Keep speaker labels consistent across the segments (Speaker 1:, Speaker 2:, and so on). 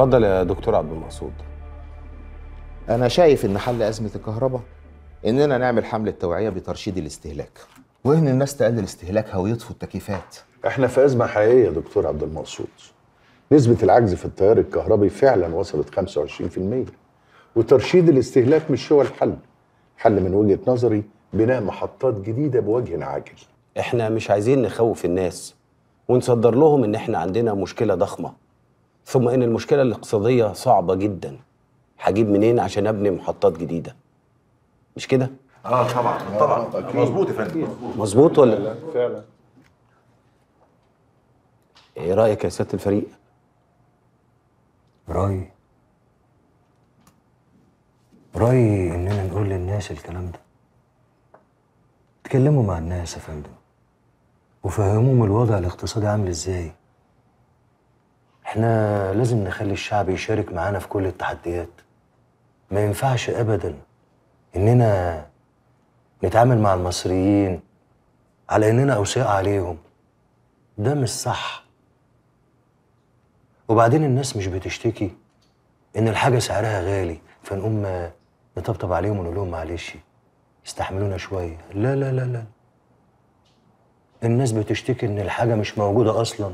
Speaker 1: اتفضل يا دكتور عبد المقصود انا شايف ان حل ازمه الكهرباء اننا نعمل حمله توعيه بترشيد الاستهلاك وان الناس تقلل استهلاكها
Speaker 2: ويطفوا التكييفات
Speaker 1: احنا في ازمه حقيقيه يا دكتور عبد المقصود
Speaker 2: نسبه العجز في التيار الكهربي فعلا وصلت 25% وترشيد الاستهلاك مش هو الحل
Speaker 1: الحل من وجهه نظري بناء محطات جديده بوجه عاجل احنا مش عايزين نخوف الناس ونصدر لهم ان احنا عندنا مشكله ضخمه ثم ان المشكله الاقتصاديه صعبه جدا هجيب منين عشان ابني محطات جديده مش كده اه طبعا طبعا مظبوط يا فندم مظبوط ولا فعلا, ايه رايك يا سياده الفريق رايي رايي اننا نقول
Speaker 2: للناس الكلام ده اتكلموا مع الناس يا فندم وفهموهم الوضع الاقتصادي عامل ازاي احنا لازم نخلي الشعب يشارك معانا في كل التحديات ما ينفعش ابدا اننا نتعامل مع المصريين على اننا اوساء عليهم ده مش صح وبعدين الناس مش بتشتكي ان الحاجه سعرها غالي فنقوم نطبطب عليهم ونقول لهم معلش استحملونا شويه لا لا لا لا الناس بتشتكي ان الحاجه مش موجوده اصلا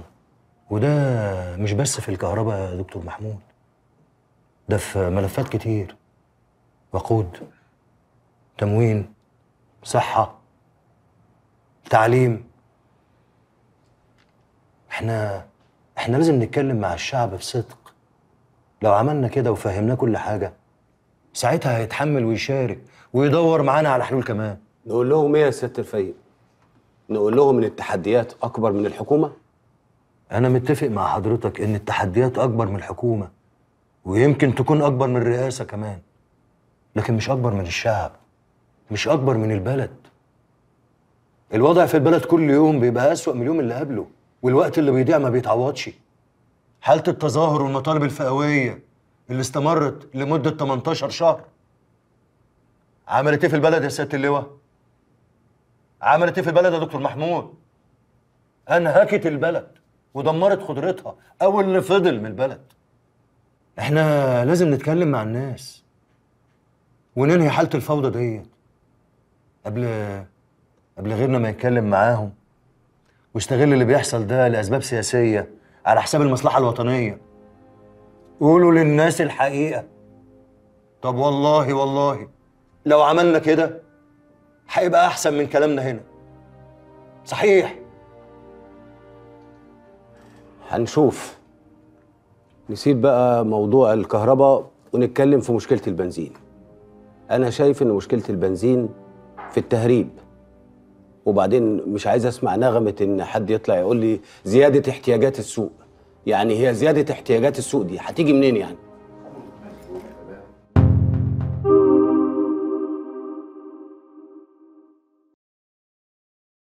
Speaker 2: وده مش بس في الكهرباء يا دكتور محمود ده في ملفات كتير وقود تموين صحة تعليم احنا احنا لازم نتكلم مع الشعب بصدق لو عملنا كده وفهمناه كل حاجة ساعتها هيتحمل ويشارك
Speaker 1: ويدور معانا على حلول كمان نقول لهم ايه يا سياده الفيق؟ نقول لهم ان التحديات اكبر من الحكومه؟
Speaker 2: أنا متفق مع حضرتك إن التحديات أكبر من الحكومة ويمكن تكون أكبر من الرئاسة كمان لكن مش أكبر من الشعب مش أكبر من البلد الوضع في البلد كل يوم بيبقى أسوأ من اليوم اللي قبله والوقت اللي بيضيع ما بيتعوضش حالة التظاهر والمطالب الفئوية اللي استمرت لمدة 18 شهر عملت ايه في البلد يا سيادة اللواء؟ عملت ايه في البلد يا دكتور محمود؟ أنهكت البلد ودمرت قدرتها او اللي فضل من البلد احنا لازم نتكلم مع الناس وننهي حاله الفوضى ديت قبل قبل غيرنا ما يتكلم معاهم واستغل اللي بيحصل ده لاسباب سياسيه على حساب المصلحه الوطنيه قولوا للناس الحقيقه طب والله والله لو عملنا كده هيبقى احسن من كلامنا هنا صحيح
Speaker 1: هنشوف نسيب بقى موضوع الكهرباء ونتكلم في مشكلة البنزين أنا شايف إن مشكلة البنزين في التهريب وبعدين مش عايز أسمع نغمة إن حد يطلع يقول لي زيادة احتياجات السوق يعني هي زيادة احتياجات السوق دي هتيجي منين يعني؟